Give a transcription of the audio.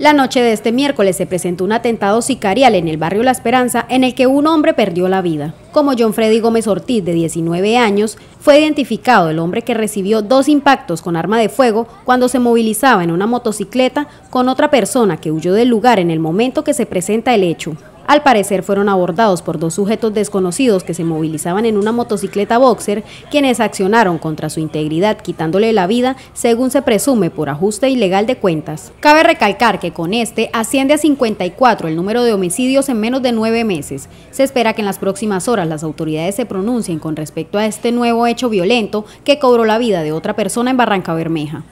La noche de este miércoles se presentó un atentado sicarial en el barrio La Esperanza en el que un hombre perdió la vida. Como John Freddy Gómez Ortiz, de 19 años, fue identificado el hombre que recibió dos impactos con arma de fuego cuando se movilizaba en una motocicleta con otra persona que huyó del lugar en el momento que se presenta el hecho. Al parecer fueron abordados por dos sujetos desconocidos que se movilizaban en una motocicleta boxer, quienes accionaron contra su integridad quitándole la vida, según se presume por ajuste ilegal de cuentas. Cabe recalcar que con este asciende a 54 el número de homicidios en menos de nueve meses. Se espera que en las próximas horas las autoridades se pronuncien con respecto a este nuevo hecho violento que cobró la vida de otra persona en Barranca Bermeja.